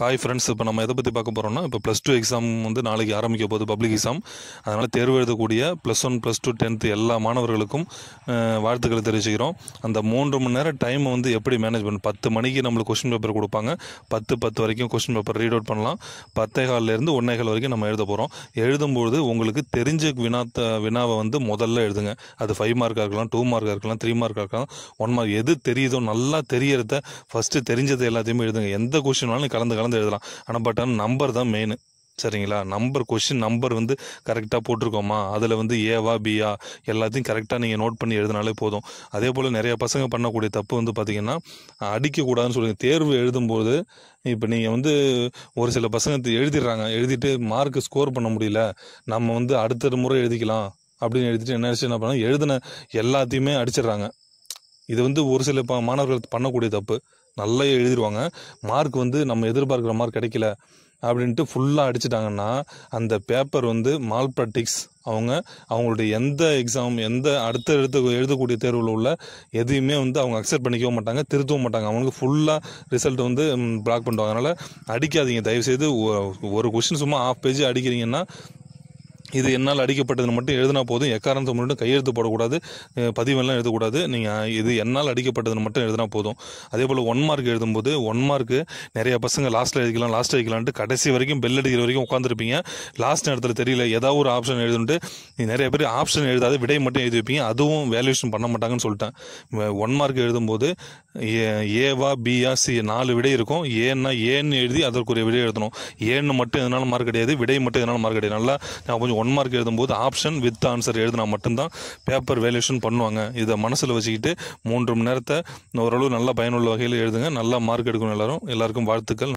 hi friends இப்போ நம்ம எதை பற்றி பார்க்க போகிறோம்னா இப்போ ப்ளஸ் டூ எக்ஸாம் வந்து நாளைக்கு ஆரம்பிக்க போகுது பப்ளிக் எக்ஸாம் அதனால் தேர்வு எழுதக்கூடிய plus one plus two tenth எல்லா மாணவர்களுக்கும் வாழ்த்துக்களை தெரிவிச்சுக்கிறோம் அந்த மூன்று மணி நேரம் டைமை வந்து எப்படி மேனேஜ் பண்ணு பத்து மணிக்கு நம்மளுக்கு கொஸ்டின் பேப்பர் கொடுப்பாங்க பத்து பத்து வரைக்கும் கொஸ்டின் பேப்பர் ரீட் அவுட் பண்ணலாம் பத்தே காலிலேருந்து ஒன்றே கால் வரைக்கும் நம்ம எழுத போகிறோம் எழுதும்போது உங்களுக்கு தெரிஞ்ச வினாத்த வினாவை வந்து முதல்ல எழுதுங்க அது ஃபைவ் மார்க்காக இருக்கலாம் டூ மார்க்காக இருக்கலாம் த்ரீ மார்க்காக இருக்கலாம் ஒன் மார்க் எது தெரியுதோ நல்லா தெரியறத ஃபஸ்ட்டு தெரிஞ்சதை எல்லாத்தையுமே எழுதுங்க எந்த வேணாலும் கலந்து கலந்து எழுதலாம் ஆனால் பட் ஆனால் நம்பர் தான் மெயின் சரிங்களா நம்பர் கொஷின் நம்பர் வந்து கரெக்டாக போட்டிருக்கோமா அதில் வந்து ஏவா பியா எல்லாத்தையும் கரெக்டாக நீங்கள் நோட் பண்ணி எழுதினாலே போதும் அதே போல் நிறையா பசங்க பண்ணக்கூடிய தப்பு வந்து பார்த்திங்கன்னா அடிக்கக்கூடாதுன்னு சொல்லுங்கள் தேர்வு எழுதும்போது இப்போ நீங்கள் வந்து ஒரு சில பசங்க எழுதிடுறாங்க எழுதிட்டு மார்க் ஸ்கோர் பண்ண முடியல நம்ம வந்து அடுத்த முறை எழுதிக்கலாம் அப்படின்னு எழுதிட்டு என்ன என்ன பண்ணால் எழுதின எல்லாத்தையுமே அடிச்சிடுறாங்க இது வந்து ஒரு சில மாணவர்கள் பண்ணக்கூடிய தப்பு நல்லா எழுதிடுவாங்க மார்க் வந்து நம்ம எதிர்பார்க்குற மார்க் கிடைக்கல அப்படின்ட்டு ஃபுல்லாக அடிச்சிட்டாங்கன்னா அந்த பேப்பர் வந்து மால் ப்ராக்டிக்ஸ் அவங்க அவங்களுடைய எந்த எக்ஸாம் எந்த அடுத்த எழுத்து எழுதக்கூடிய தேர்வில் உள்ள எதையுமே வந்து அவங்க அக்செப்ட் பண்ணிக்கவும் மாட்டாங்க திருத்தவும் மாட்டாங்க அவங்களுக்கு ஃபுல்லாக ரிசல்ட் வந்து பிளாக் பண்ணுவாங்க அதனால் அடிக்காதீங்க தயவுசெய்து ஒரு கொஷின் சும்மா ஆஃப் பேஜ் அடிக்கிறீங்கன்னா இது என்னால் அடிக்கப்பட்டதுன்னு மட்டும் எழுதினா போதும் எக்காரணத்தை மட்டும் கையெழுத்து போடக்கூடாது பதிவெல்லாம் எழுதக்கூடாது நீங்கள் இது என்னால் அடிக்கப்பட்டதுன்னு மட்டும் எழுதினா போதும் அதே போல் ஒன் மார்க் எழுதும்போது ஒன் மார்க்கு நிறைய பசங்க லாஸ்ட்டில் எழுதிக்கலாம் லாஸ்ட் எழுதிக்கலான்ட்டு கடைசி வரைக்கும் பெல் அடிக்கிற வரைக்கும் உட்காந்துருப்பீங்க லாஸ்ட் நேரத்தில் தெரியல ஏதாவது ஒரு ஆப்ஷன் எழுதுன்ட்டு நிறைய பேர் ஆப்ஷன் எழுதாது விடை மட்டும் எழுதி வைப்பீங்க அதுவும் வேல்யூஷன் பண்ண மாட்டாங்கன்னு சொல்லிட்டேன் ஒன் மார்க் எழுதும்போது ஏவா பிஆ சி நாலு விடை இருக்கும் ஏன்னா ஏன்னு எழுதி அதற்குரிய விடை எழுதணும் ஏன்னு மட்டும் எதனால மார்க் கிடையாது விடை மட்டும் எதனால மார்க் கிடையாது நல்லா கொஞ்சம் நீங்கள் ஒன் மார்க் எழுதும்போது ஆப்ஷன் வித் ஆன்சர் எழுதினா மட்டும்தான் பேப்பர் வேல்யூஷன் பண்ணுவாங்க இதை மனசில் வச்சுக்கிட்டு மூன்று மணி நேரத்தை ஓரளவு நல்லா பயனுள்ள வகையில் எழுதுங்க நல்லா மார்க் எடுக்கணும் எல்லாரும் எல்லாருக்கும் வாழ்த்துக்கள்